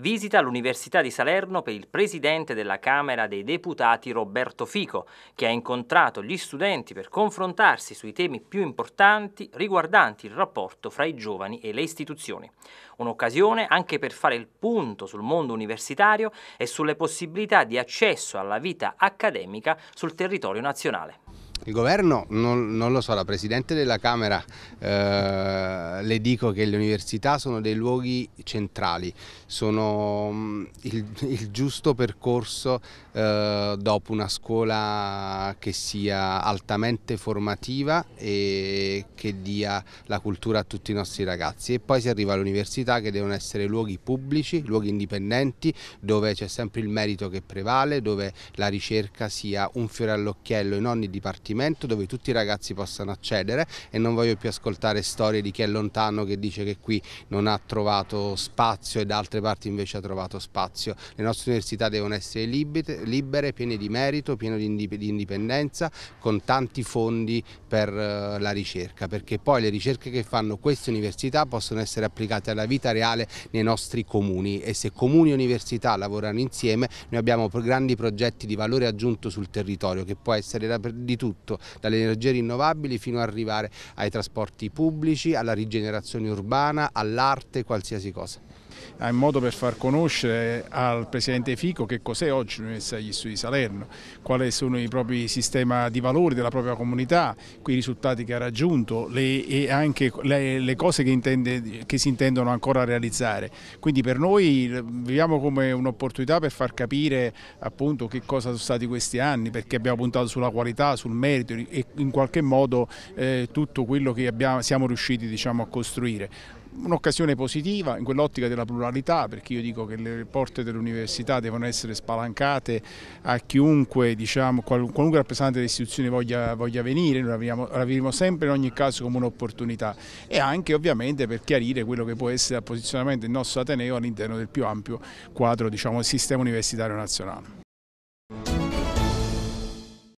Visita all'Università di Salerno per il presidente della Camera dei Deputati Roberto Fico, che ha incontrato gli studenti per confrontarsi sui temi più importanti riguardanti il rapporto fra i giovani e le istituzioni. Un'occasione anche per fare il punto sul mondo universitario e sulle possibilità di accesso alla vita accademica sul territorio nazionale. Il governo, non, non, lo so, la Presidente della Camera eh, le dico che le università sono dei luoghi centrali, sono mm, il, il giusto percorso eh, dopo una scuola che sia altamente formativa e che dia la cultura a tutti i nostri ragazzi. E poi si arriva all'università che devono essere luoghi pubblici, luoghi indipendenti, dove c'è sempre il merito che prevale, dove la ricerca sia un fiore all'occhiello in ogni dipartimento, dove tutti i ragazzi possano accedere e non voglio più ascoltare storie di chi è lontano Montano che dice che qui non ha trovato spazio e da altre parti invece ha trovato spazio. Le nostre università devono essere libere, libere piene di merito, piene di indipendenza, con tanti fondi per eh, la ricerca, perché poi le ricerche che fanno queste università possono essere applicate alla vita reale nei nostri comuni e se comuni e università lavorano insieme noi abbiamo grandi progetti di valore aggiunto sul territorio che può essere di tutto, dalle energie rinnovabili fino ad arrivare ai trasporti pubblici, alla rigenerazione rigenerazione urbana, all'arte, qualsiasi cosa ha in modo per far conoscere al Presidente Fico che cos'è oggi l'Università degli Studi di Salerno, quali sono i propri sistemi di valori della propria comunità, i risultati che ha raggiunto le, e anche le, le cose che, intende, che si intendono ancora realizzare. Quindi per noi viviamo come un'opportunità per far capire appunto che cosa sono stati questi anni, perché abbiamo puntato sulla qualità, sul merito e in qualche modo eh, tutto quello che abbiamo, siamo riusciti diciamo, a costruire un'occasione positiva in quell'ottica della pluralità, perché io dico che le porte dell'università devono essere spalancate a chiunque, diciamo, qualunque rappresentante delle istituzioni voglia, voglia venire, noi la viviamo sempre in ogni caso come un'opportunità e anche ovviamente per chiarire quello che può essere il posizionamento del nostro Ateneo all'interno del più ampio quadro diciamo, del sistema universitario nazionale.